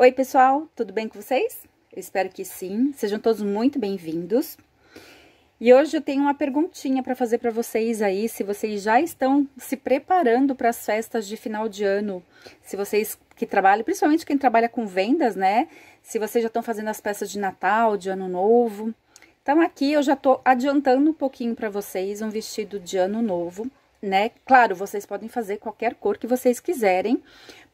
Oi, pessoal, tudo bem com vocês? Eu espero que sim. Sejam todos muito bem-vindos. E hoje eu tenho uma perguntinha para fazer para vocês aí, se vocês já estão se preparando para as festas de final de ano, se vocês que trabalham, principalmente quem trabalha com vendas, né? Se vocês já estão fazendo as peças de Natal, de Ano Novo. Então aqui eu já estou adiantando um pouquinho para vocês um vestido de Ano Novo, né? Claro, vocês podem fazer qualquer cor que vocês quiserem,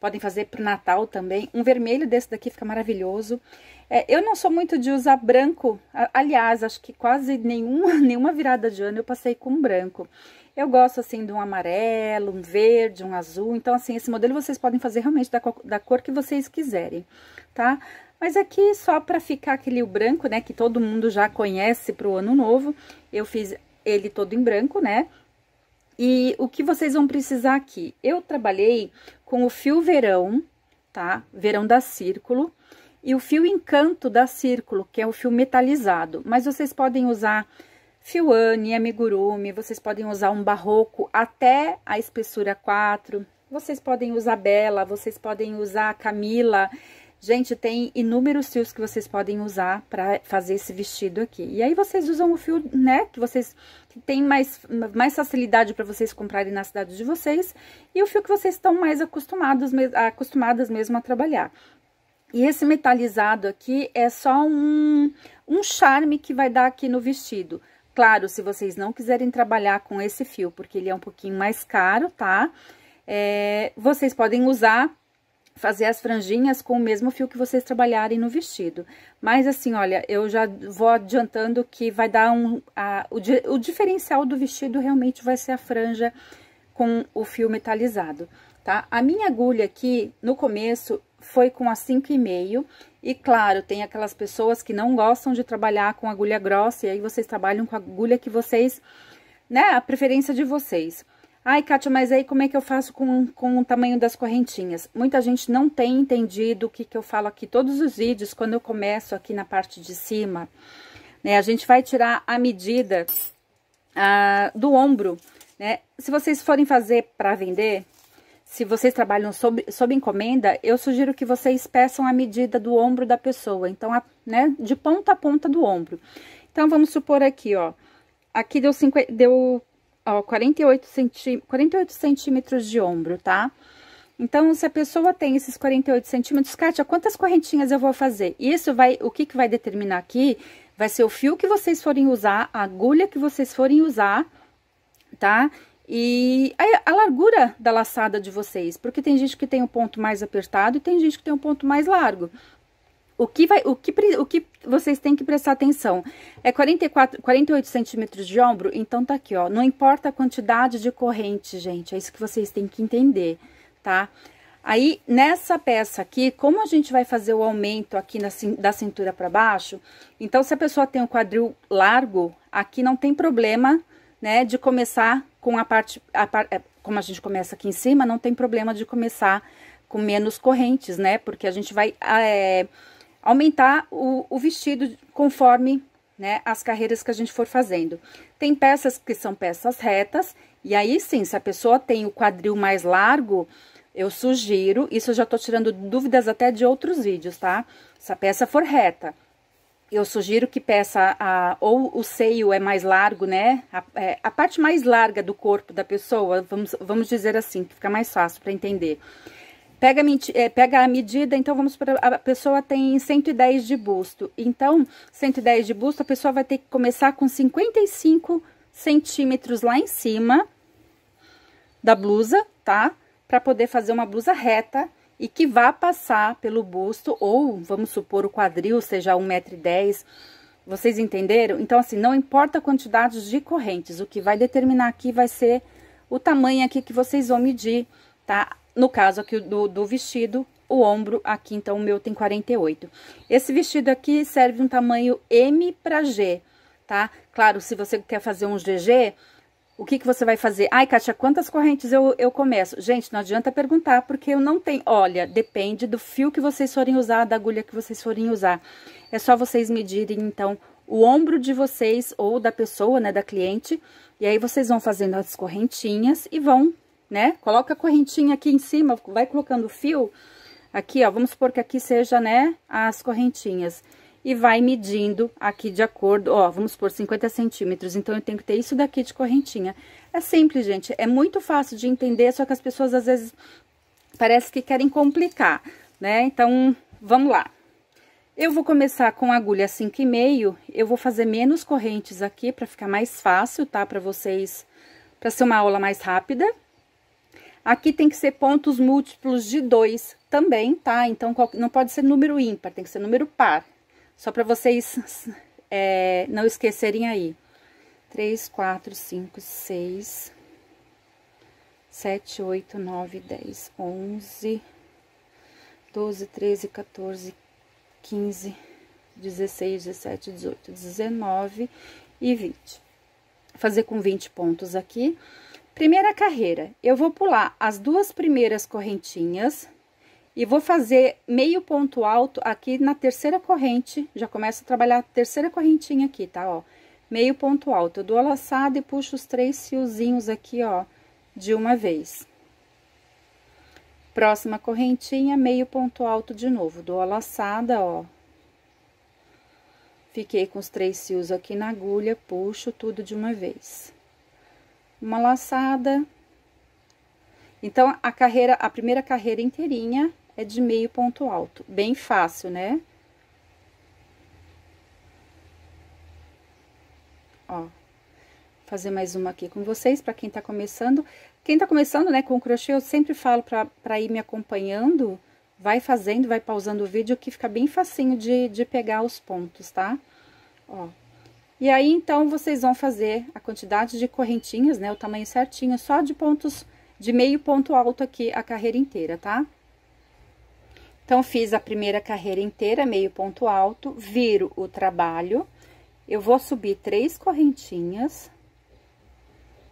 podem fazer para o Natal também. Um vermelho desse daqui fica maravilhoso. É, eu não sou muito de usar branco, aliás, acho que quase nenhum, nenhuma virada de ano eu passei com branco. Eu gosto, assim, de um amarelo, um verde, um azul. Então, assim, esse modelo vocês podem fazer realmente da, da cor que vocês quiserem, tá? Mas aqui, só para ficar aquele branco, né, que todo mundo já conhece para o ano novo, eu fiz ele todo em branco, né? E o que vocês vão precisar aqui? Eu trabalhei com o fio verão, tá? Verão da Círculo. E o fio encanto da Círculo, que é o fio metalizado. Mas vocês podem usar fio Anne, amigurumi, vocês podem usar um barroco até a espessura 4. Vocês podem usar Bela, vocês podem usar Camila. Gente, tem inúmeros fios que vocês podem usar para fazer esse vestido aqui. E aí vocês usam o fio, né, que vocês têm tem mais, mais facilidade para vocês comprarem na cidade de vocês e o fio que vocês estão mais acostumados, acostumadas mesmo a trabalhar. E esse metalizado aqui é só um, um charme que vai dar aqui no vestido. Claro, se vocês não quiserem trabalhar com esse fio, porque ele é um pouquinho mais caro, tá? É, vocês podem usar fazer as franjinhas com o mesmo fio que vocês trabalharem no vestido. Mas assim, olha, eu já vou adiantando que vai dar um... A, o, o diferencial do vestido realmente vai ser a franja com o fio metalizado, tá? A minha agulha aqui, no começo, foi com a 5,5. E claro, tem aquelas pessoas que não gostam de trabalhar com agulha grossa, e aí vocês trabalham com a agulha que vocês... Né, a preferência de vocês. Ai, Kátia, mas aí como é que eu faço com, com o tamanho das correntinhas? Muita gente não tem entendido o que, que eu falo aqui todos os vídeos, quando eu começo aqui na parte de cima, né? A gente vai tirar a medida ah, do ombro, né? Se vocês forem fazer para vender, se vocês trabalham sob, sob encomenda, eu sugiro que vocês peçam a medida do ombro da pessoa. Então, a, né? De ponta a ponta do ombro. Então, vamos supor aqui, ó. Aqui deu, 50, deu ó, 48, centí 48 centímetros de ombro, tá? Então, se a pessoa tem esses 48 centímetros, Kátia, quantas correntinhas eu vou fazer? Isso vai, o que, que vai determinar aqui vai ser o fio que vocês forem usar, a agulha que vocês forem usar, tá? E a, a, largura da laçada de vocês, porque tem gente que tem um ponto mais apertado e tem gente que tem um ponto mais largo o que, vai, o, que, o que vocês têm que prestar atenção é 44, 48 centímetros de ombro, então tá aqui, ó. Não importa a quantidade de corrente, gente, é isso que vocês têm que entender, tá? Aí, nessa peça aqui, como a gente vai fazer o aumento aqui na, da cintura para baixo, então se a pessoa tem o um quadril largo, aqui não tem problema, né, de começar com a parte, a par, é, como a gente começa aqui em cima, não tem problema de começar com menos correntes, né, porque a gente vai... Ah, é, aumentar o, o vestido conforme né, as carreiras que a gente for fazendo. Tem peças que são peças retas, e aí sim, se a pessoa tem o quadril mais largo, eu sugiro, isso eu já tô tirando dúvidas até de outros vídeos, tá? Se a peça for reta, eu sugiro que peça a, ou o seio é mais largo, né? A, é, a parte mais larga do corpo da pessoa, vamos, vamos dizer assim, que fica mais fácil para entender. Pega, é, pega a medida, então vamos para a pessoa tem 110 de busto. Então, 110 de busto, a pessoa vai ter que começar com 55 centímetros lá em cima da blusa, tá? Para poder fazer uma blusa reta e que vá passar pelo busto, ou vamos supor o quadril, seja 1,10m. Vocês entenderam? Então, assim, não importa a quantidade de correntes, o que vai determinar aqui vai ser o tamanho aqui que vocês vão medir, tá? no caso aqui do, do vestido, o ombro aqui, então, o meu tem 48. Esse vestido aqui serve um tamanho M para G, tá? Claro, se você quer fazer uns GG, o que que você vai fazer? Ai, Kátia, quantas correntes eu, eu começo? Gente, não adianta perguntar, porque eu não tenho... Olha, depende do fio que vocês forem usar, da agulha que vocês forem usar. É só vocês medirem, então, o ombro de vocês ou da pessoa, né, da cliente. E aí, vocês vão fazendo as correntinhas e vão né? Coloca a correntinha aqui em cima, vai colocando o fio aqui, ó, vamos supor que aqui seja, né, as correntinhas. E vai medindo aqui de acordo, ó, vamos supor 50 centímetros, então eu tenho que ter isso daqui de correntinha. É simples, gente, é muito fácil de entender, só que as pessoas às vezes parece que querem complicar, né? Então, vamos lá. Eu vou começar com agulha 5,5, eu vou fazer menos correntes aqui para ficar mais fácil, tá? Para vocês, para ser uma aula mais rápida. Aqui tem que ser pontos múltiplos de 2 também, tá? Então, não pode ser número ímpar, tem que ser número par. Só para vocês é, não esquecerem aí. 3, 4, 5, 6, 7, 8, 9, 10, 11, 12, 13, 14, 15, 16, 17, 18, 19 e 20. Fazer com 20 pontos aqui. Primeira carreira, eu vou pular as duas primeiras correntinhas e vou fazer meio ponto alto aqui na terceira corrente. Já começo a trabalhar a terceira correntinha aqui, tá? Ó, meio ponto alto. Eu dou a laçada e puxo os três fiozinhos aqui, ó, de uma vez. Próxima correntinha, meio ponto alto de novo. Dou a laçada, ó. Fiquei com os três fios aqui na agulha, puxo tudo de uma vez uma laçada. Então, a carreira, a primeira carreira inteirinha é de meio ponto alto, bem fácil, né? Ó, fazer mais uma aqui com vocês, para quem tá começando. Quem tá começando, né, com crochê, eu sempre falo pra, pra ir me acompanhando, vai fazendo, vai pausando o vídeo, que fica bem facinho de, de pegar os pontos, tá? Ó, e aí, então, vocês vão fazer a quantidade de correntinhas, né, o tamanho certinho, só de pontos, de meio ponto alto aqui a carreira inteira, tá? Então, fiz a primeira carreira inteira, meio ponto alto, viro o trabalho, eu vou subir três correntinhas,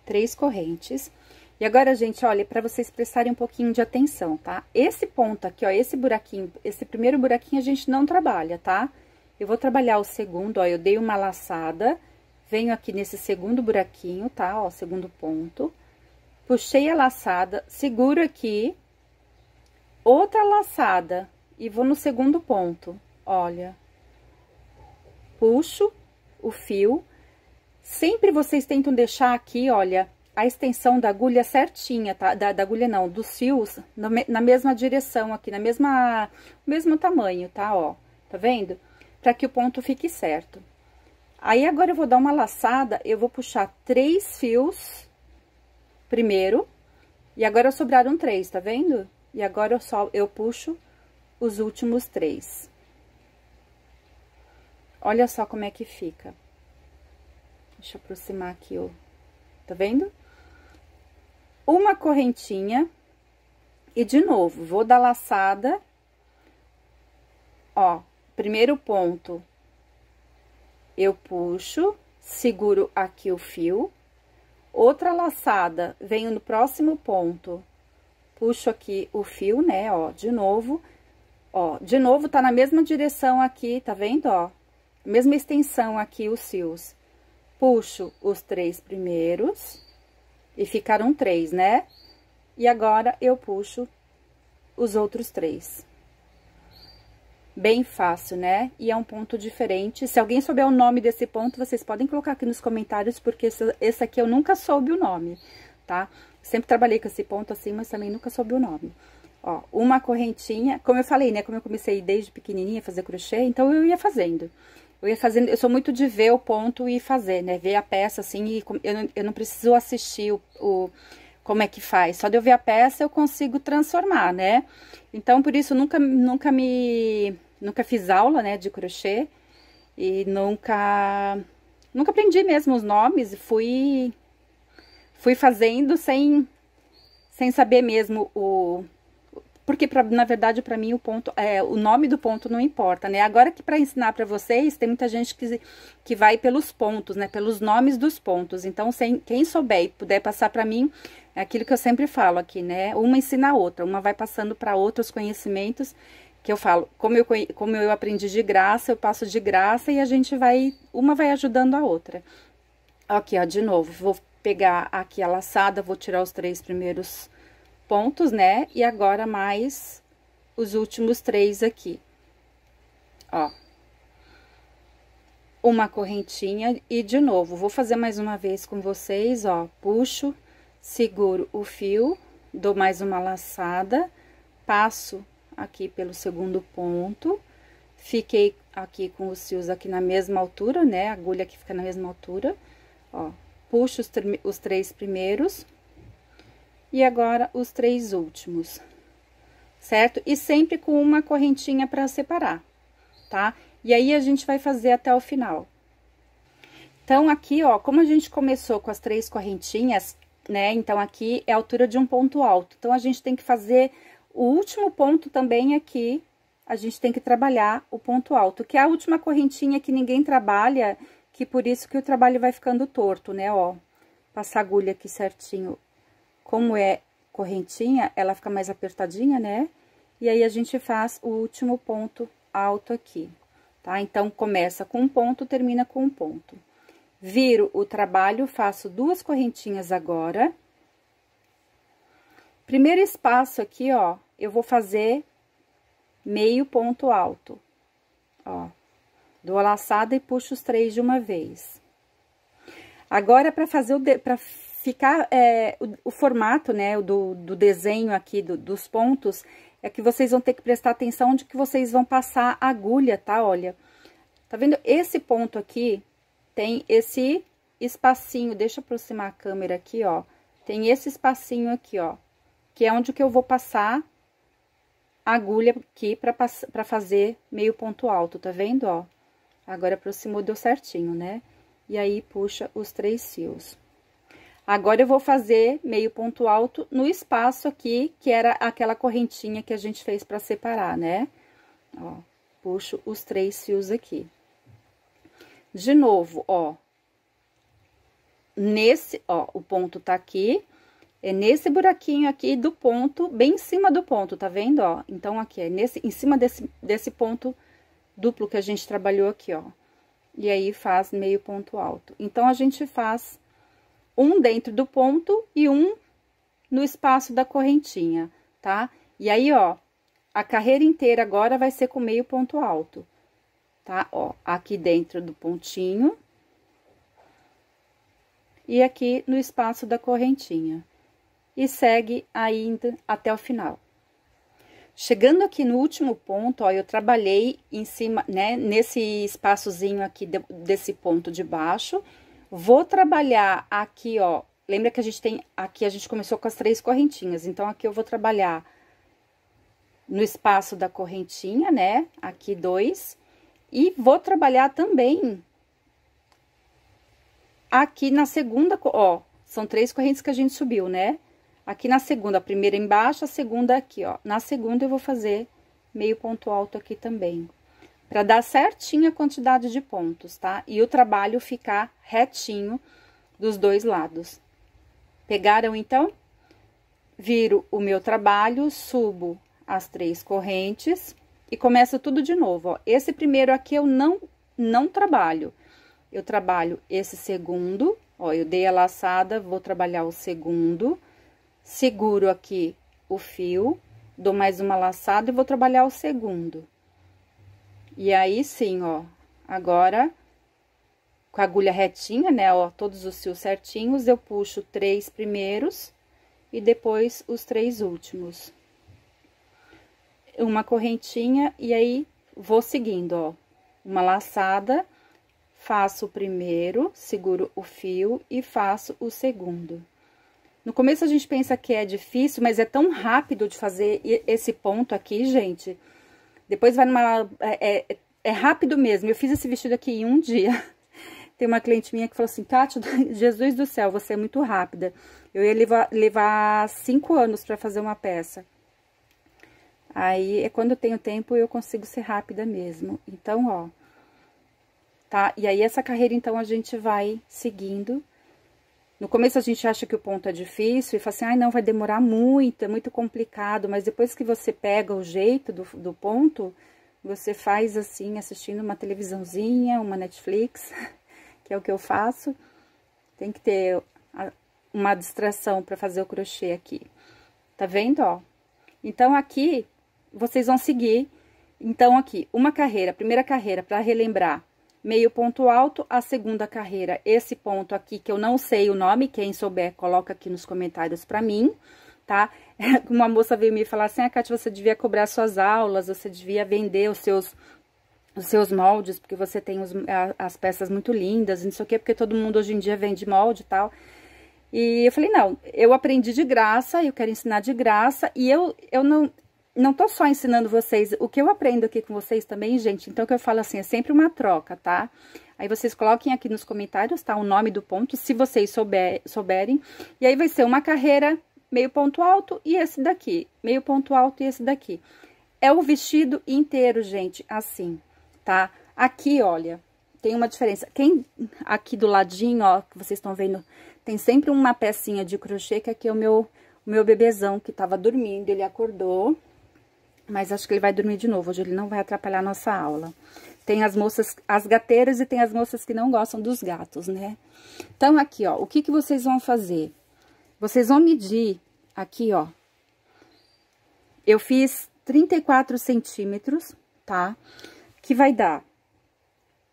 três correntes. E agora, gente, olha, para vocês prestarem um pouquinho de atenção, tá? Esse ponto aqui, ó, esse buraquinho, esse primeiro buraquinho a gente não trabalha, Tá? Eu vou trabalhar o segundo, ó, eu dei uma laçada, venho aqui nesse segundo buraquinho, tá? Ó, segundo ponto. Puxei a laçada, seguro aqui, outra laçada e vou no segundo ponto, olha. Puxo o fio. Sempre vocês tentam deixar aqui, olha, a extensão da agulha certinha, tá? Da, da agulha não, dos fios na mesma direção aqui, na mesma, mesmo tamanho, tá? Ó, tá vendo? para que o ponto fique certo. Aí, agora, eu vou dar uma laçada, eu vou puxar três fios primeiro, e agora sobraram três, tá vendo? E agora, eu, só, eu puxo os últimos três. Olha só como é que fica. Deixa eu aproximar aqui, ó. Tá vendo? Uma correntinha. E, de novo, vou dar laçada. Ó, Primeiro ponto, eu puxo, seguro aqui o fio, outra laçada, venho no próximo ponto, puxo aqui o fio, né, ó, de novo, ó, de novo tá na mesma direção aqui, tá vendo, ó? Mesma extensão aqui os fios. Puxo os três primeiros e ficaram três, né? E agora eu puxo os outros três bem fácil, né? E é um ponto diferente. Se alguém souber o nome desse ponto, vocês podem colocar aqui nos comentários, porque esse, esse aqui eu nunca soube o nome, tá? Sempre trabalhei com esse ponto assim, mas também nunca soube o nome. Ó, uma correntinha, como eu falei, né? Como eu comecei desde pequenininha a fazer crochê, então eu ia fazendo. Eu ia fazendo, eu sou muito de ver o ponto e fazer, né? Ver a peça, assim, e eu não, eu não preciso assistir o, o como é que faz. Só de eu ver a peça eu consigo transformar, né? Então, por isso, nunca, nunca me... Nunca fiz aula, né, de crochê. E nunca... Nunca aprendi mesmo os nomes. Fui... Fui fazendo sem... Sem saber mesmo o, porque pra, na verdade para mim o ponto é o nome do ponto não importa, né? Agora que para ensinar para vocês, tem muita gente que, que vai pelos pontos, né, pelos nomes dos pontos. Então, sem, quem souber e puder passar para mim, é aquilo que eu sempre falo aqui, né? Uma ensina a outra, uma vai passando para outros conhecimentos que eu falo, como eu, como eu aprendi de graça, eu passo de graça e a gente vai, uma vai ajudando a outra. Aqui, ó, de novo, vou pegar aqui a laçada, vou tirar os três primeiros pontos, né? E agora mais os últimos três aqui. Ó. Uma correntinha e de novo, vou fazer mais uma vez com vocês, ó. Puxo, seguro o fio, dou mais uma laçada, passo aqui pelo segundo ponto, fiquei aqui com os fios aqui na mesma altura, né? A agulha que fica na mesma altura, ó. Puxo os, os três primeiros, e agora os três últimos, certo? E sempre com uma correntinha para separar, tá? E aí, a gente vai fazer até o final. Então, aqui, ó, como a gente começou com as três correntinhas, né? Então, aqui é a altura de um ponto alto. Então, a gente tem que fazer o último ponto também aqui, a gente tem que trabalhar o ponto alto, que é a última correntinha que ninguém trabalha, que por isso que o trabalho vai ficando torto, né, ó. Passar agulha aqui certinho como é correntinha, ela fica mais apertadinha, né? E aí, a gente faz o último ponto alto aqui, tá? Então, começa com um ponto, termina com um ponto. Viro o trabalho, faço duas correntinhas agora. Primeiro espaço aqui, ó, eu vou fazer meio ponto alto, ó. Dou a laçada e puxo os três de uma vez. Agora, para fazer o para ficar é, o, o, formato, né, do, do desenho aqui do, dos pontos, é que vocês vão ter que prestar atenção de que vocês vão passar a agulha, tá? Olha, tá vendo? Esse ponto aqui tem esse espacinho, deixa eu aproximar a câmera aqui, ó. Tem esse espacinho aqui, ó, que é onde que eu vou passar a agulha aqui para fazer meio ponto alto, tá vendo, ó? Agora aproximou, deu certinho, né? E aí, puxa os três fios. Agora, eu vou fazer meio ponto alto no espaço aqui, que era aquela correntinha que a gente fez para separar, né? Ó, puxo os três fios aqui. De novo, ó. Nesse, ó, o ponto tá aqui. É nesse buraquinho aqui do ponto, bem em cima do ponto, tá vendo, ó? Então, aqui, é nesse, em cima desse, desse ponto duplo que a gente trabalhou aqui, ó. E aí, faz meio ponto alto. Então, a gente faz um dentro do ponto e um no espaço da correntinha, tá? E aí, ó, a carreira inteira agora vai ser com meio ponto alto, tá? Ó, aqui dentro do pontinho e aqui no espaço da correntinha. E segue ainda até o final. Chegando aqui no último ponto, ó, eu trabalhei em cima, né, nesse espaçozinho aqui de, desse ponto de baixo, Vou trabalhar aqui, ó. Lembra que a gente tem, aqui a gente começou com as três correntinhas. Então, aqui eu vou trabalhar no espaço da correntinha, né? Aqui dois. E vou trabalhar também aqui na segunda, ó. São três correntes que a gente subiu, né? Aqui na segunda, a primeira embaixo, a segunda aqui, ó. Na segunda, eu vou fazer meio ponto alto aqui também para dar certinho a quantidade de pontos, tá? E o trabalho ficar retinho dos dois lados. Pegaram, então? Viro o meu trabalho, subo as três correntes e começo tudo de novo, ó. Esse primeiro aqui eu não, não trabalho. Eu trabalho esse segundo, ó, eu dei a laçada, vou trabalhar o segundo, seguro aqui o fio, dou mais uma laçada e vou trabalhar o segundo. E aí sim, ó, agora com a agulha retinha, né, ó, todos os fios certinhos, eu puxo três primeiros e depois os três últimos. Uma correntinha e aí vou seguindo, ó, uma laçada, faço o primeiro, seguro o fio e faço o segundo. No começo a gente pensa que é difícil, mas é tão rápido de fazer esse ponto aqui, gente depois vai numa. É, é, é rápido mesmo. Eu fiz esse vestido aqui em um dia. Tem uma cliente minha que falou assim: Tati, Jesus do céu, você é muito rápida. Eu ia levar, levar cinco anos para fazer uma peça. Aí, é quando eu tenho tempo, eu consigo ser rápida mesmo. Então, ó, tá? E aí, essa carreira, então, a gente vai seguindo no começo a gente acha que o ponto é difícil e fala assim, ai não, vai demorar muito, é muito complicado, mas depois que você pega o jeito do, do ponto, você faz assim, assistindo uma televisãozinha, uma Netflix, que é o que eu faço. Tem que ter uma distração para fazer o crochê aqui. Tá vendo, ó? Então, aqui, vocês vão seguir. Então, aqui, uma carreira, primeira carreira, para relembrar, meio ponto alto, a segunda carreira, esse ponto aqui, que eu não sei o nome, quem souber, coloca aqui nos comentários pra mim, tá? Uma moça veio me falar assim, ah, Kátia, você devia cobrar suas aulas, você devia vender os seus os seus moldes, porque você tem os, as peças muito lindas, não sei o quê, porque todo mundo hoje em dia vende molde e tal. E eu falei, não, eu aprendi de graça, eu quero ensinar de graça, e eu, eu não, não tô só ensinando vocês, o que eu aprendo aqui com vocês também, gente, então que eu falo assim, é sempre uma troca, tá? Aí vocês coloquem aqui nos comentários, tá? O nome do ponto, se vocês souber, souberem. E aí vai ser uma carreira, meio ponto alto e esse daqui, meio ponto alto e esse daqui. É o vestido inteiro, gente, assim, tá? Aqui, olha, tem uma diferença. Quem aqui do ladinho, ó, que vocês estão vendo, tem sempre uma pecinha de crochê, que aqui é o meu, o meu bebezão que tava dormindo, ele acordou, mas acho que ele vai dormir de novo, hoje ele não vai atrapalhar a nossa aula. Tem as moças, as gateiras e tem as moças que não gostam dos gatos, né? Então, aqui, ó, o que, que vocês vão fazer? Vocês vão medir aqui, ó. Eu fiz 34 centímetros, tá? Que vai dar...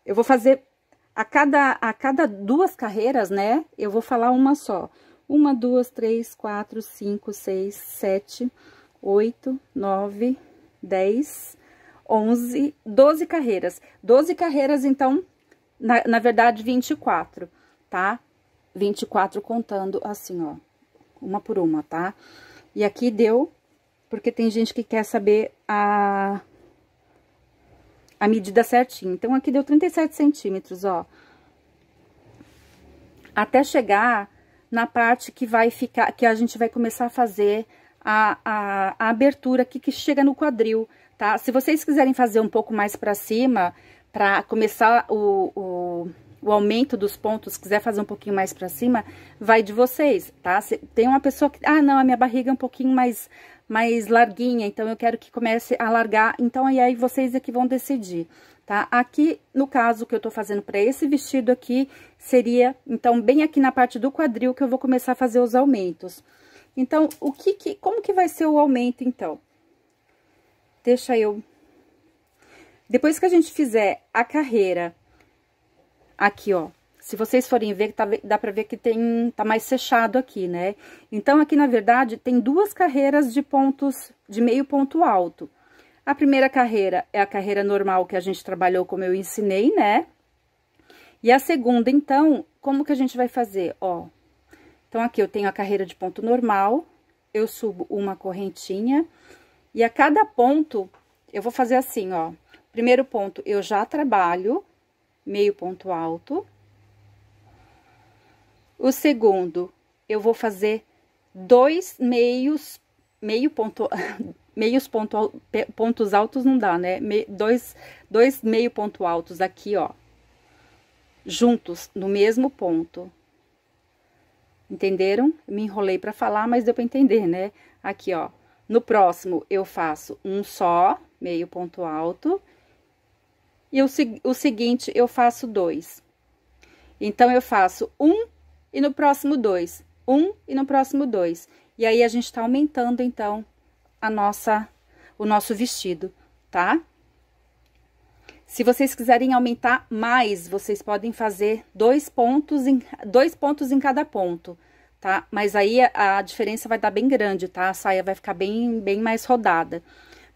Eu vou fazer a cada, a cada duas carreiras, né? Eu vou falar uma só. Uma, duas, três, quatro, cinco, seis, sete oito, nove, dez, onze, doze carreiras. Doze carreiras, então, na, na verdade, vinte e quatro, tá? Vinte e quatro contando assim, ó, uma por uma, tá? E aqui deu, porque tem gente que quer saber a, a medida certinha. Então, aqui deu 37 centímetros, ó. Até chegar na parte que vai ficar, que a gente vai começar a fazer a, a, a abertura aqui que chega no quadril, tá? Se vocês quiserem fazer um pouco mais pra cima, pra começar o, o, o aumento dos pontos, quiser fazer um pouquinho mais pra cima, vai de vocês, tá? Se, tem uma pessoa que, ah, não, a minha barriga é um pouquinho mais, mais larguinha, então eu quero que comece a largar, então aí, aí vocês é que vão decidir, tá? Aqui, no caso que eu tô fazendo pra esse vestido aqui, seria, então, bem aqui na parte do quadril que eu vou começar a fazer os aumentos, tá? Então, o que, que como que vai ser o aumento, então? Deixa eu... Depois que a gente fizer a carreira, aqui, ó, se vocês forem ver, tá, dá pra ver que tem, tá mais fechado aqui, né? Então, aqui, na verdade, tem duas carreiras de pontos, de meio ponto alto. A primeira carreira é a carreira normal que a gente trabalhou, como eu ensinei, né? E a segunda, então, como que a gente vai fazer? Ó, então, aqui eu tenho a carreira de ponto normal, eu subo uma correntinha, e a cada ponto, eu vou fazer assim, ó. Primeiro ponto, eu já trabalho, meio ponto alto. O segundo, eu vou fazer dois meios, meio ponto, meios ponto, pontos altos não dá, né? Me, dois, dois meio ponto altos aqui, ó, juntos no mesmo ponto. Entenderam? Me enrolei para falar, mas deu para entender, né? Aqui, ó. No próximo, eu faço um só, meio ponto alto. E o, o seguinte, eu faço dois. Então, eu faço um e no próximo dois. Um e no próximo dois. E aí, a gente tá aumentando, então, a nossa, o nosso vestido, tá? Se vocês quiserem aumentar mais, vocês podem fazer dois pontos em, dois pontos em cada ponto, tá? Mas aí a, a diferença vai dar bem grande, tá? A saia vai ficar bem, bem mais rodada.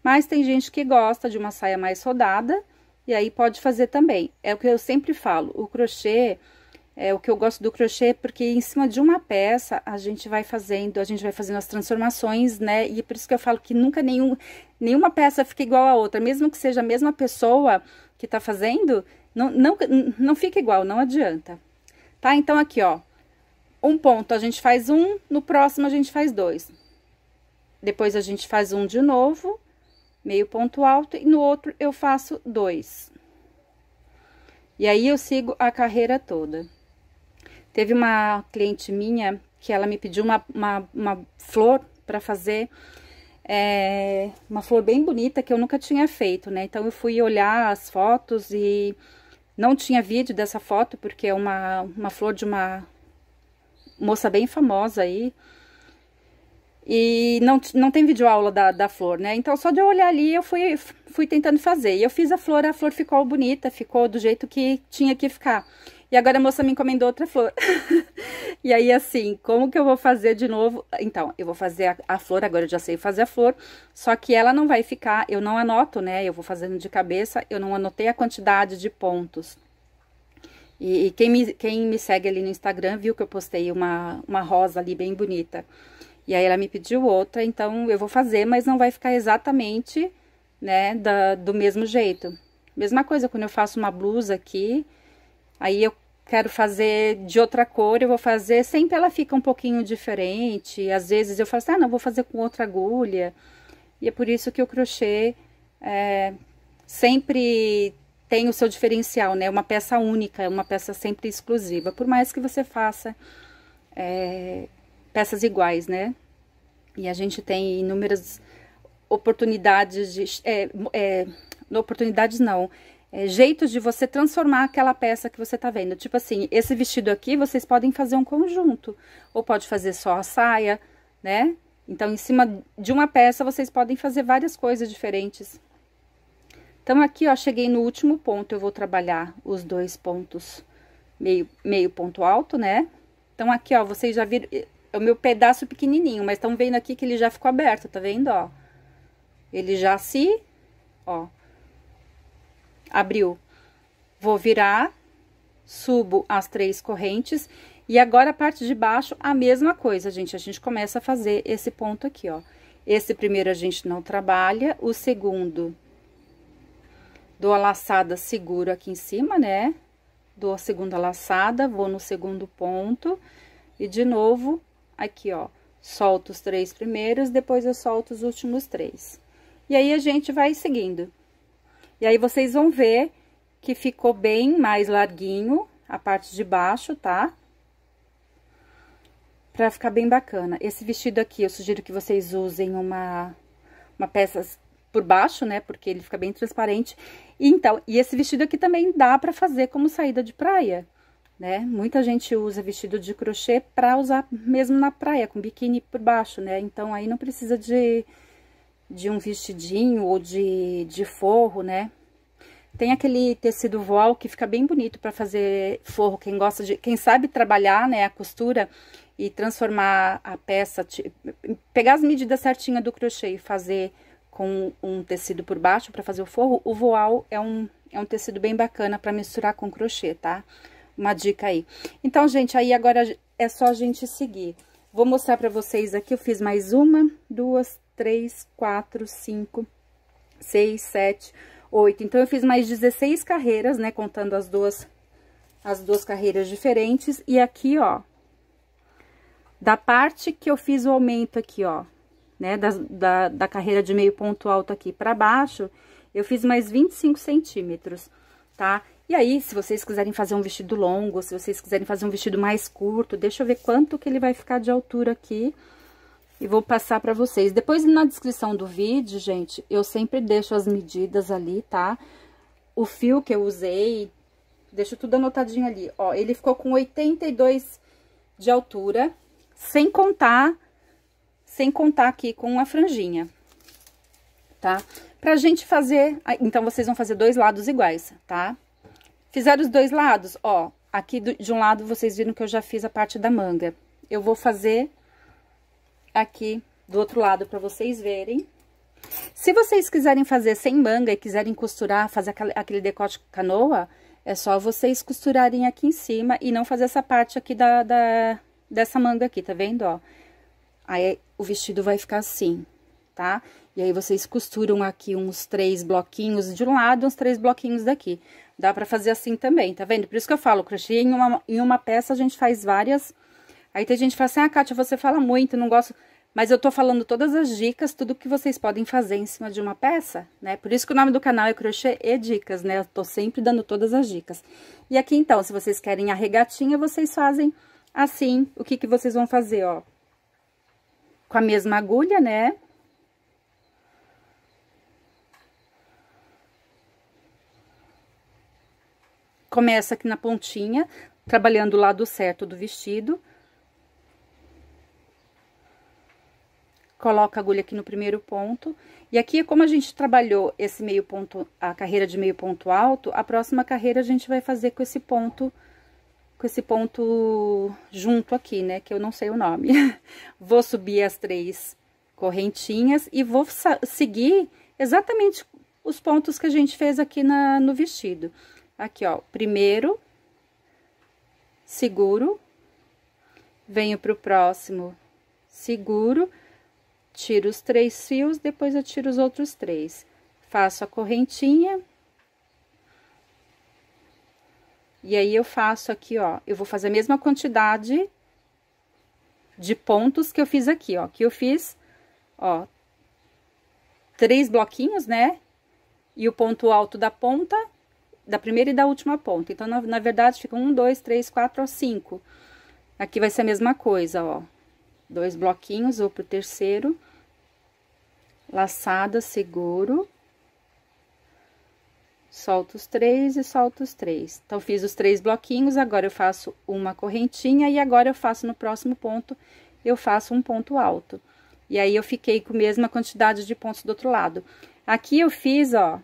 Mas tem gente que gosta de uma saia mais rodada, e aí pode fazer também. É o que eu sempre falo, o crochê, é o que eu gosto do crochê, porque em cima de uma peça, a gente vai fazendo, a gente vai fazendo as transformações, né? E é por isso que eu falo que nunca nenhum, nenhuma peça fica igual a outra, mesmo que seja a mesma pessoa que tá fazendo, não, não, não fica igual, não adianta. Tá? Então, aqui, ó, um ponto a gente faz um, no próximo a gente faz dois. Depois a gente faz um de novo, meio ponto alto, e no outro eu faço dois. E aí, eu sigo a carreira toda. Teve uma cliente minha que ela me pediu uma, uma, uma flor para fazer é uma flor bem bonita que eu nunca tinha feito, né? Então, eu fui olhar as fotos e não tinha vídeo dessa foto, porque é uma, uma flor de uma moça bem famosa aí. E não, não tem videoaula da, da flor, né? Então, só de eu olhar ali, eu fui, fui tentando fazer. E eu fiz a flor, a flor ficou bonita, ficou do jeito que tinha que ficar. E agora a moça me encomendou outra flor. e aí, assim, como que eu vou fazer de novo? Então, eu vou fazer a, a, flor, agora eu já sei fazer a flor, só que ela não vai ficar, eu não anoto, né? Eu vou fazendo de cabeça, eu não anotei a quantidade de pontos. E, e quem, me, quem me segue ali no Instagram viu que eu postei uma, uma rosa ali bem bonita. E aí ela me pediu outra, então eu vou fazer, mas não vai ficar exatamente, né, da, do mesmo jeito. Mesma coisa quando eu faço uma blusa aqui, Aí eu quero fazer de outra cor, eu vou fazer, sempre ela fica um pouquinho diferente. Às vezes eu faço, assim, ah, não, vou fazer com outra agulha. E é por isso que o crochê é, sempre tem o seu diferencial, né? Uma peça única, uma peça sempre exclusiva. Por mais que você faça é, peças iguais, né? E a gente tem inúmeras oportunidades de... É, é oportunidades não, é, jeitos de você transformar aquela peça que você tá vendo. Tipo assim, esse vestido aqui, vocês podem fazer um conjunto, ou pode fazer só a saia, né? Então, em cima de uma peça, vocês podem fazer várias coisas diferentes. Então, aqui, ó, cheguei no último ponto, eu vou trabalhar os dois pontos meio, meio ponto alto, né? Então, aqui, ó, vocês já viram, eh, é o meu pedaço pequenininho, mas estão vendo aqui que ele já ficou aberto, tá vendo, ó? Ele já se, ó, abriu, vou virar, subo as três correntes e agora a parte de baixo a mesma coisa, gente, a gente começa a fazer esse ponto aqui, ó. Esse primeiro a gente não trabalha, o segundo dou a laçada, seguro aqui em cima, né? Dou a segunda laçada, vou no segundo ponto e de novo aqui, ó, solto os três primeiros, depois eu solto os últimos três. E aí, a gente vai seguindo. E aí, vocês vão ver que ficou bem mais larguinho a parte de baixo, tá? Pra ficar bem bacana. Esse vestido aqui, eu sugiro que vocês usem uma, uma peça por baixo, né? Porque ele fica bem transparente. E, então, e esse vestido aqui também dá pra fazer como saída de praia, né? Muita gente usa vestido de crochê para usar mesmo na praia, com biquíni por baixo, né? Então, aí não precisa de, de um vestidinho ou de, de forro, né? Tem aquele tecido voal que fica bem bonito para fazer forro. Quem gosta de, quem sabe trabalhar, né, a costura e transformar a peça, pegar as medidas certinhas do crochê e fazer com um tecido por baixo para fazer o forro, o voal é um, é um tecido bem bacana para misturar com crochê, tá? Uma dica aí. Então, gente, aí agora é só a gente seguir. Vou mostrar para vocês aqui, eu fiz mais uma, duas, três, quatro, cinco, seis, sete, oito. Então, eu fiz mais 16 carreiras, né, contando as duas, as duas carreiras diferentes. E aqui, ó, da parte que eu fiz o aumento aqui, ó, né, da, da, da carreira de meio ponto alto aqui pra baixo, eu fiz mais 25 centímetros, tá? E aí, se vocês quiserem fazer um vestido longo, se vocês quiserem fazer um vestido mais curto, deixa eu ver quanto que ele vai ficar de altura aqui e vou passar para vocês. Depois, na descrição do vídeo, gente, eu sempre deixo as medidas ali, tá? O fio que eu usei, deixo tudo anotadinho ali. Ó, ele ficou com 82 de altura, sem contar, sem contar aqui com a franjinha, tá? Pra gente fazer, então, vocês vão fazer dois lados iguais, tá? Fizeram os dois lados, ó, aqui de um lado vocês viram que eu já fiz a parte da manga. Eu vou fazer aqui do outro lado para vocês verem. Se vocês quiserem fazer sem manga e quiserem costurar, fazer aquele decote canoa, é só vocês costurarem aqui em cima e não fazer essa parte aqui da, da dessa manga aqui, tá vendo, ó? Aí, o vestido vai ficar assim, tá? E aí, vocês costuram aqui uns três bloquinhos de um lado, uns três bloquinhos daqui. Dá pra fazer assim também, tá vendo? Por isso que eu falo, crochê em uma, em uma peça a gente faz várias Aí tem gente que fala assim, ah, Kátia, você fala muito, não gosto... Mas eu tô falando todas as dicas, tudo que vocês podem fazer em cima de uma peça, né? Por isso que o nome do canal é Crochê e Dicas, né? Eu tô sempre dando todas as dicas. E aqui, então, se vocês querem a regatinha, vocês fazem assim. O que que vocês vão fazer, ó? Com a mesma agulha, né? Começa aqui na pontinha, trabalhando o lado certo do vestido. coloca a agulha aqui no primeiro ponto. E aqui, como a gente trabalhou esse meio ponto, a carreira de meio ponto alto, a próxima carreira a gente vai fazer com esse ponto, com esse ponto junto aqui, né? Que eu não sei o nome. vou subir as três correntinhas e vou seguir exatamente os pontos que a gente fez aqui na, no vestido. Aqui, ó, primeiro, seguro, venho pro próximo, seguro Tiro os três fios, depois eu tiro os outros três. Faço a correntinha. E aí, eu faço aqui, ó, eu vou fazer a mesma quantidade de pontos que eu fiz aqui, ó. Que eu fiz, ó, três bloquinhos, né? E o ponto alto da ponta, da primeira e da última ponta. Então, na, na verdade, fica um, dois, três, quatro cinco. Aqui vai ser a mesma coisa, ó. Dois bloquinhos, vou pro terceiro laçada, seguro, solto os três e solto os três. Então, fiz os três bloquinhos, agora eu faço uma correntinha e agora eu faço no próximo ponto, eu faço um ponto alto. E aí, eu fiquei com a mesma quantidade de pontos do outro lado. Aqui eu fiz, ó,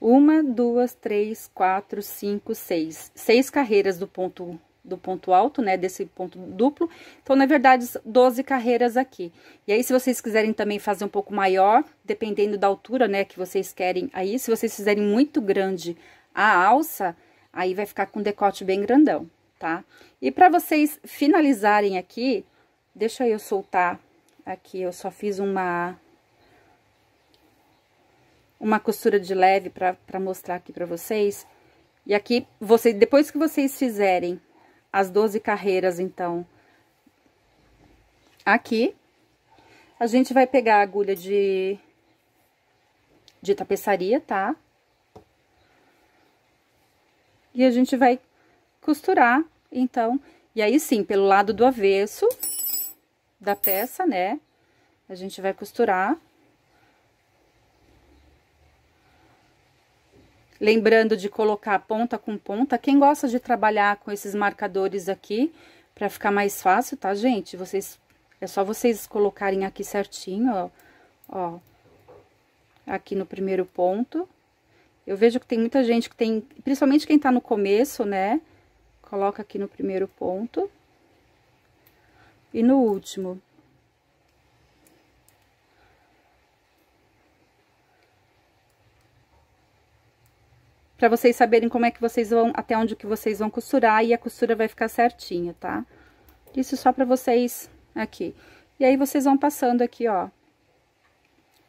uma, duas, três, quatro, cinco, seis. Seis carreiras do ponto do ponto alto, né, desse ponto duplo. Então, na verdade, 12 carreiras aqui. E aí, se vocês quiserem também fazer um pouco maior, dependendo da altura, né, que vocês querem aí, se vocês fizerem muito grande a alça, aí vai ficar com decote bem grandão, tá? E para vocês finalizarem aqui, deixa eu soltar aqui, eu só fiz uma uma costura de leve para mostrar aqui para vocês. E aqui, vocês, depois que vocês fizerem as 12 carreiras, então, aqui. A gente vai pegar a agulha de, de tapeçaria, tá? E a gente vai costurar, então, e aí sim, pelo lado do avesso da peça, né? A gente vai costurar Lembrando de colocar ponta com ponta. Quem gosta de trabalhar com esses marcadores aqui, para ficar mais fácil, tá, gente? Vocês, é só vocês colocarem aqui certinho, ó, ó, aqui no primeiro ponto. Eu vejo que tem muita gente que tem, principalmente quem tá no começo, né? Coloca aqui no primeiro ponto. E no último. para vocês saberem como é que vocês vão, até onde que vocês vão costurar, e a costura vai ficar certinha, tá? Isso só para vocês aqui. E aí, vocês vão passando aqui, ó.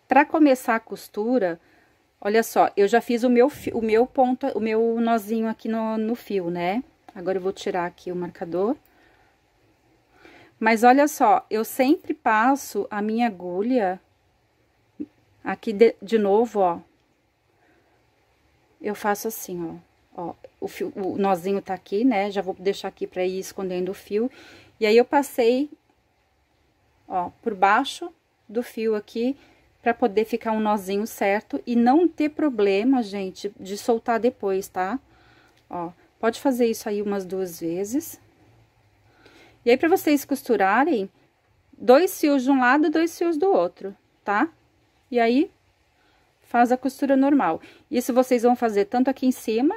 Para começar a costura, olha só, eu já fiz o meu, o meu ponto, o meu nozinho aqui no, no fio, né? Agora, eu vou tirar aqui o marcador. Mas, olha só, eu sempre passo a minha agulha aqui de, de novo, ó, eu faço assim, ó. ó o, fio, o nozinho tá aqui, né? Já vou deixar aqui pra ir escondendo o fio. E aí, eu passei, ó, por baixo do fio aqui, pra poder ficar um nozinho certo e não ter problema, gente, de soltar depois, tá? Ó, pode fazer isso aí umas duas vezes. E aí, pra vocês costurarem, dois fios de um lado, dois fios do outro, tá? E aí, faz a costura normal. Isso vocês vão fazer tanto aqui em cima,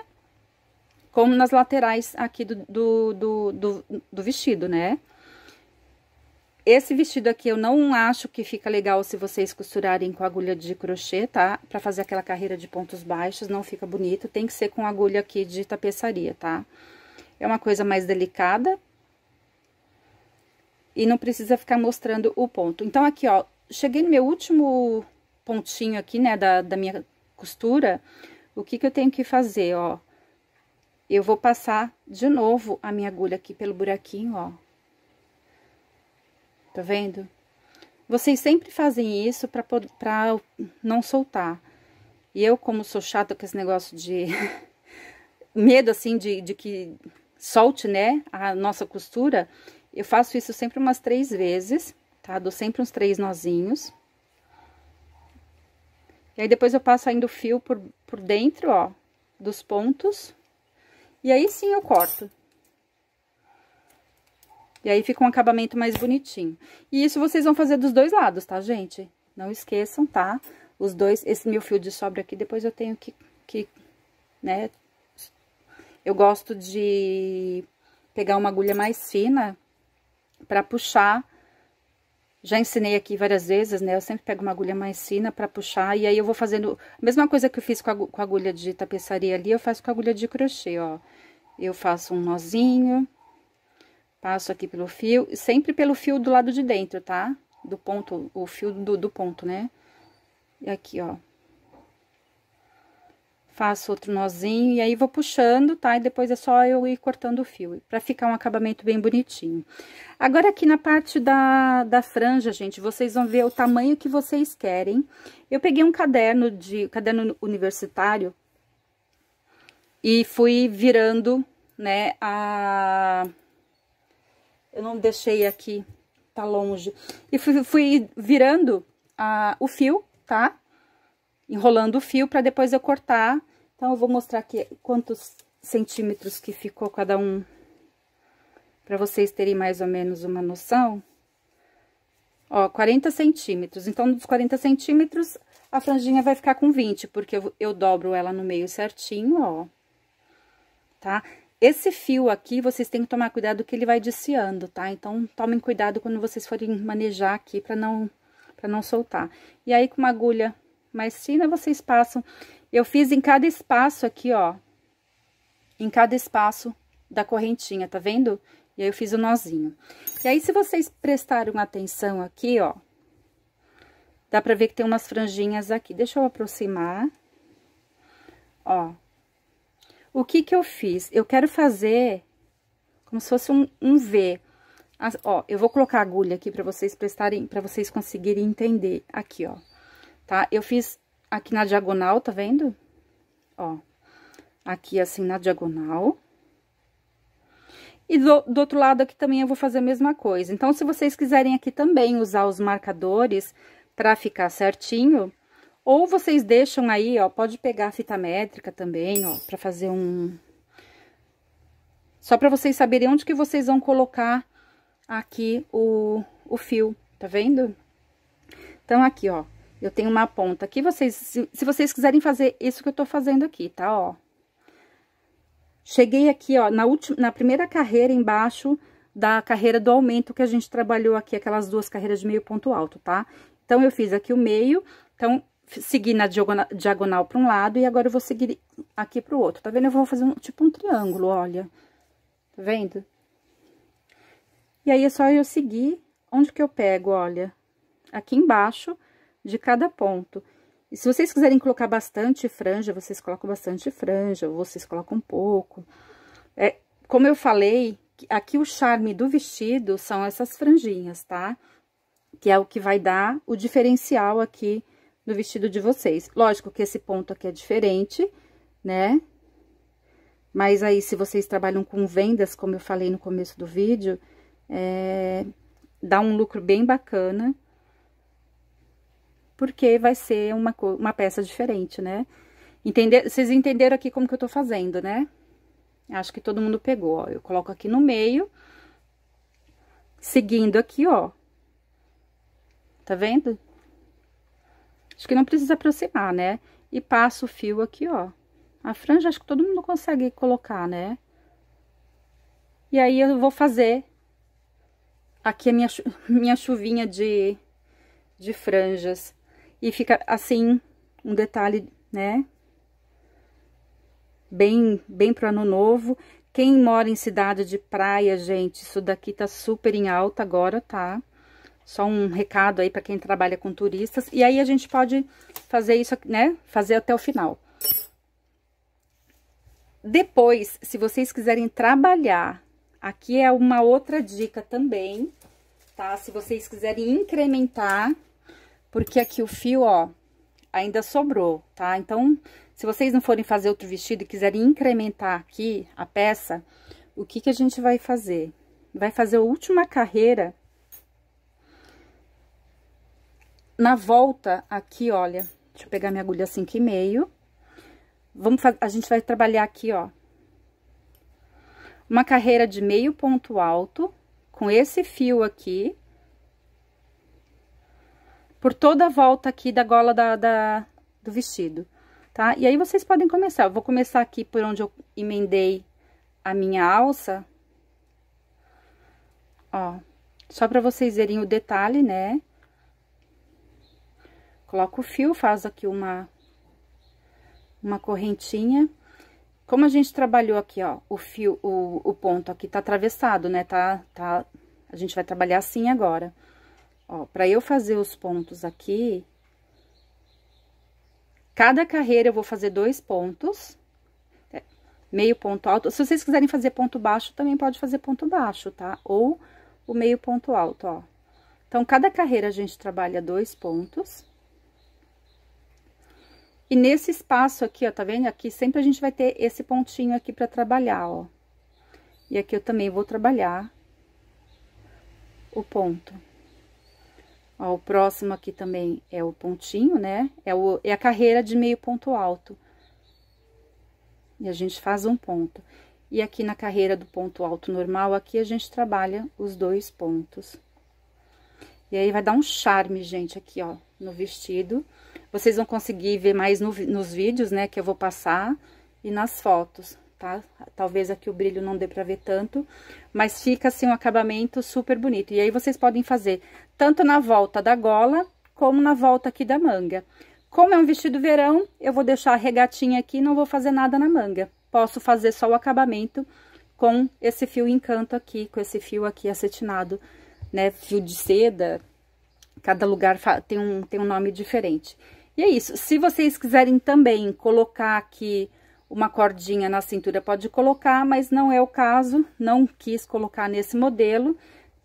como nas laterais aqui do, do, do, do, do vestido, né? Esse vestido aqui eu não acho que fica legal se vocês costurarem com agulha de crochê, tá? Pra fazer aquela carreira de pontos baixos, não fica bonito. Tem que ser com agulha aqui de tapeçaria, tá? É uma coisa mais delicada. E não precisa ficar mostrando o ponto. Então, aqui, ó, cheguei no meu último pontinho aqui, né, da, da minha costura, o que que eu tenho que fazer, ó? Eu vou passar de novo a minha agulha aqui pelo buraquinho, ó. Tá vendo? Vocês sempre fazem isso pra, pra não soltar. E eu, como sou chata com esse negócio de... medo, assim, de, de que solte, né, a nossa costura, eu faço isso sempre umas três vezes, tá? Dou sempre uns três nozinhos. E aí, depois eu passo ainda o fio por, por dentro, ó, dos pontos. E aí sim eu corto. E aí fica um acabamento mais bonitinho. E isso vocês vão fazer dos dois lados, tá, gente? Não esqueçam, tá? Os dois, esse meu fio de sobra aqui, depois eu tenho que, que né? Eu gosto de pegar uma agulha mais fina pra puxar já ensinei aqui várias vezes, né? Eu sempre pego uma agulha mais fina para puxar, e aí eu vou fazendo... A mesma coisa que eu fiz com a agulha de tapeçaria ali, eu faço com a agulha de crochê, ó. Eu faço um nozinho, passo aqui pelo fio, sempre pelo fio do lado de dentro, tá? Do ponto, o fio do, do ponto, né? E aqui, ó, faço outro nozinho e aí vou puxando, tá? E depois é só eu ir cortando o fio, pra ficar um acabamento bem bonitinho. Agora, aqui na parte da, da franja, gente, vocês vão ver o tamanho que vocês querem. Eu peguei um caderno de caderno universitário e fui virando, né, a... Eu não deixei aqui, tá longe. E fui, fui virando a, o fio, tá? enrolando o fio para depois eu cortar. Então, eu vou mostrar aqui quantos centímetros que ficou cada um, para vocês terem mais ou menos uma noção. Ó, 40 centímetros. Então, dos 40 centímetros, a franjinha vai ficar com 20, porque eu, eu dobro ela no meio certinho, ó. Tá? Esse fio aqui, vocês têm que tomar cuidado que ele vai desfiando, tá? Então, tomem cuidado quando vocês forem manejar aqui para não, pra não soltar. E aí, com uma agulha mas China, vocês passam. Eu fiz em cada espaço aqui, ó. Em cada espaço da correntinha, tá vendo? E aí, eu fiz o um nozinho. E aí, se vocês prestaram atenção aqui, ó. Dá pra ver que tem umas franjinhas aqui. Deixa eu aproximar. Ó. O que que eu fiz? Eu quero fazer como se fosse um, um V. As, ó, eu vou colocar a agulha aqui para vocês prestarem, para vocês conseguirem entender. Aqui, ó tá? Eu fiz aqui na diagonal, tá vendo? Ó, aqui assim na diagonal. E do, do, outro lado aqui também eu vou fazer a mesma coisa. Então, se vocês quiserem aqui também usar os marcadores pra ficar certinho, ou vocês deixam aí, ó, pode pegar a fita métrica também, ó, pra fazer um... Só pra vocês saberem onde que vocês vão colocar aqui o, o fio, tá vendo? Então, aqui, ó, eu tenho uma ponta aqui, vocês, se, se vocês quiserem fazer isso que eu tô fazendo aqui, tá, ó. Cheguei aqui, ó, na, última, na primeira carreira embaixo da carreira do aumento que a gente trabalhou aqui, aquelas duas carreiras de meio ponto alto, tá? Então, eu fiz aqui o meio, então, segui na diagonal, diagonal para um lado e agora eu vou seguir aqui para o outro. Tá vendo? Eu vou fazer um, tipo um triângulo, olha. Tá vendo? E aí, é só eu seguir onde que eu pego, olha. Aqui embaixo, de cada ponto. E se vocês quiserem colocar bastante franja, vocês colocam bastante franja, Ou vocês colocam um pouco. É, como eu falei, aqui o charme do vestido são essas franjinhas, tá? Que é o que vai dar o diferencial aqui no vestido de vocês. Lógico que esse ponto aqui é diferente, né? Mas aí, se vocês trabalham com vendas, como eu falei no começo do vídeo, é... dá um lucro bem bacana, porque vai ser uma, uma peça diferente, né? Entender, vocês entenderam aqui como que eu tô fazendo, né? Acho que todo mundo pegou, ó. Eu coloco aqui no meio, seguindo aqui, ó. Tá vendo? Acho que não precisa aproximar, né? E passo o fio aqui, ó. A franja, acho que todo mundo consegue colocar, né? E aí, eu vou fazer aqui a minha, minha chuvinha de, de franjas. E fica assim, um detalhe, né? Bem, bem pro ano novo. Quem mora em cidade de praia, gente, isso daqui tá super em alta agora, tá? Só um recado aí para quem trabalha com turistas. E aí a gente pode fazer isso, né? Fazer até o final. Depois, se vocês quiserem trabalhar, aqui é uma outra dica também, tá? Se vocês quiserem incrementar porque aqui o fio, ó, ainda sobrou, tá? Então, se vocês não forem fazer outro vestido e quiserem incrementar aqui a peça, o que que a gente vai fazer? Vai fazer a última carreira na volta aqui, olha, deixa eu pegar minha agulha 5,5. Vamos a gente vai trabalhar aqui, ó. Uma carreira de meio ponto alto com esse fio aqui por toda a volta aqui da gola da, da, do vestido, tá? E aí, vocês podem começar. Eu vou começar aqui por onde eu emendei a minha alça. Ó, só pra vocês verem o detalhe, né? Coloco o fio, faço aqui uma, uma correntinha. Como a gente trabalhou aqui, ó, o fio, o, o ponto aqui tá atravessado, né? Tá, tá, a gente vai trabalhar assim agora. Ó, para eu fazer os pontos aqui, cada carreira eu vou fazer dois pontos, é, meio ponto alto. Se vocês quiserem fazer ponto baixo, também pode fazer ponto baixo, tá? Ou o meio ponto alto, ó. Então, cada carreira a gente trabalha dois pontos. E nesse espaço aqui, ó, tá vendo? Aqui sempre a gente vai ter esse pontinho aqui pra trabalhar, ó. E aqui eu também vou trabalhar o ponto. Ó, o próximo aqui também é o pontinho, né? É, o, é a carreira de meio ponto alto. E a gente faz um ponto. E aqui na carreira do ponto alto normal, aqui a gente trabalha os dois pontos. E aí, vai dar um charme, gente, aqui, ó, no vestido. Vocês vão conseguir ver mais no, nos vídeos, né, que eu vou passar, e nas fotos tá? Talvez aqui o brilho não dê pra ver tanto, mas fica assim um acabamento super bonito. E aí vocês podem fazer tanto na volta da gola, como na volta aqui da manga. Como é um vestido verão, eu vou deixar a regatinha aqui, não vou fazer nada na manga. Posso fazer só o acabamento com esse fio encanto aqui, com esse fio aqui acetinado, né? Fio de seda, cada lugar tem um, tem um nome diferente. E é isso. Se vocês quiserem também colocar aqui uma cordinha na cintura pode colocar, mas não é o caso, não quis colocar nesse modelo,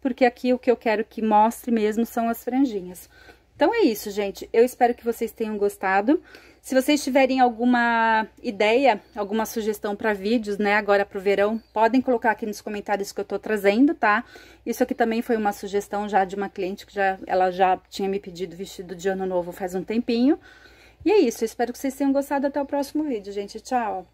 porque aqui o que eu quero que mostre mesmo são as franjinhas. Então, é isso, gente. Eu espero que vocês tenham gostado. Se vocês tiverem alguma ideia, alguma sugestão para vídeos, né, agora para o verão, podem colocar aqui nos comentários que eu estou trazendo, tá? Isso aqui também foi uma sugestão já de uma cliente que já, ela já tinha me pedido vestido de ano novo faz um tempinho. E é isso, espero que vocês tenham gostado. Até o próximo vídeo, gente. Tchau!